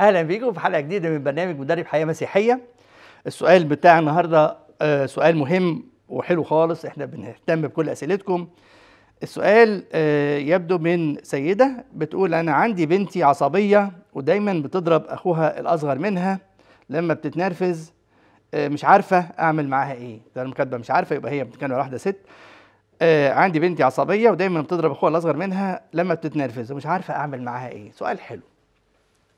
اهلا بيكم في حلقه جديده من برنامج مدرب حياه مسيحيه السؤال بتاع النهارده آه، سؤال مهم وحلو خالص احنا بنهتم بكل اسئلتكم السؤال آه، يبدو من سيده بتقول انا عندي بنتي عصبيه ودايما بتضرب اخوها الاصغر منها لما بتتنرفز آه، مش عارفه اعمل معاها ايه ده المكاتبه مش عارفه يبقى هي بتتكلم واحده ست عندي بنتي عصبيه ودايما بتضرب اخوها الاصغر منها لما بتتنرفز ومش عارفه اعمل معاها ايه سؤال حلو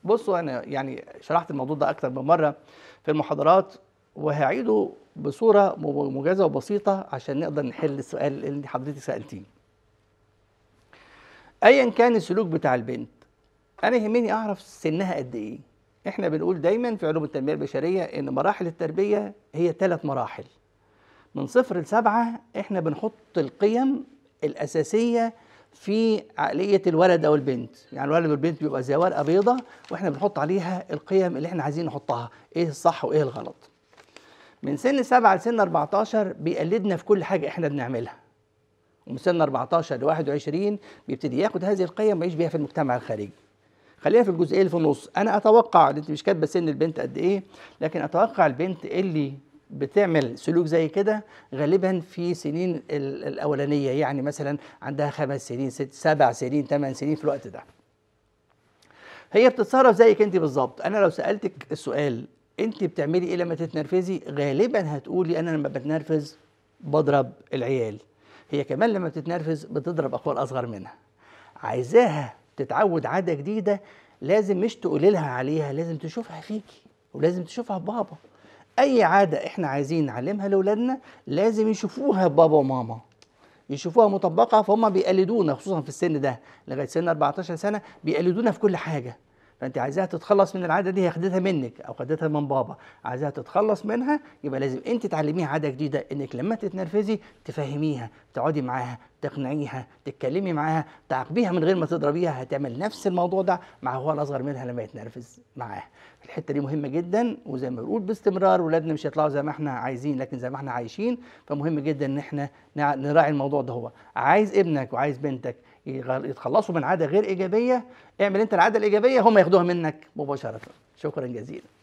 بصوا انا يعني شرحت الموضوع ده اكتر من مره في المحاضرات وهعيده بصوره مجازه وبسيطه عشان نقدر نحل السؤال اللي حضرتك سالتيه ايا كان السلوك بتاع البنت انا يهمني اعرف سنها قد ايه احنا بنقول دايما في علوم التنميه البشريه ان مراحل التربيه هي ثلاث مراحل من صفر لسبعه احنا بنحط القيم الاساسيه في عقليه الولد او البنت يعني الولد والبنت بيبقى زي ورقه بيضه واحنا بنحط عليها القيم اللي احنا عايزين نحطها ايه الصح وايه الغلط من سن 7 لسن 14 بيقلدنا في كل حاجه احنا بنعملها ومن سن 14 ل 21 بيبتدي ياخد هذه القيم ويعيش بيها في المجتمع الخارجي خلينا في الجزئيه اللي في النص انا اتوقع انت مش كاتبه سن البنت قد ايه لكن اتوقع البنت اللي بتعمل سلوك زي كده غالبا في سنين الاولانيه يعني مثلا عندها خمس سنين ست سبع سنين ثمان سنين في الوقت ده هي بتتصرف زيك انت بالظبط انا لو سالتك السؤال انت بتعملي ايه لما تتنرفزي غالبا هتقولي انا لما بتنرفز بضرب العيال هي كمان لما بتتنرفز بتضرب اخوها الاصغر منها عايزاها تتعود عاده جديده لازم مش تقولي لها عليها لازم تشوفها فيكي ولازم تشوفها في بابا اي عاده احنا عايزين نعلمها لاولادنا لازم يشوفوها بابا وماما يشوفوها مطبقه فهم بيقلدونا خصوصا في السن ده لغايه سن 14 سنه بيقلدونا في كل حاجه فانت عايزاها تتخلص من العاده دي هي خدتها منك او خدتها من بابا عايزاها تتخلص منها يبقى لازم انت تعلميها عاده جديده انك لما تتنرفزي تفهميها تقعدي معاها تقنعيها تتكلمي معاها تعاقبيها من غير ما تضربيها هتعمل نفس الموضوع ده مع هو الاصغر منها لما يتنرفز معاها الحته دي مهمه جدا وزي ما بنقول باستمرار ولادنا مش هيطلعوا زي ما احنا عايزين لكن زي ما احنا عايشين فمهم جدا ان احنا نراعي الموضوع ده هو عايز ابنك وعايز بنتك يتخلصوا من عاده غير ايجابيه اعمل انت العاده الايجابيه هم ياخدوها منك مباشره شكرا جزيلا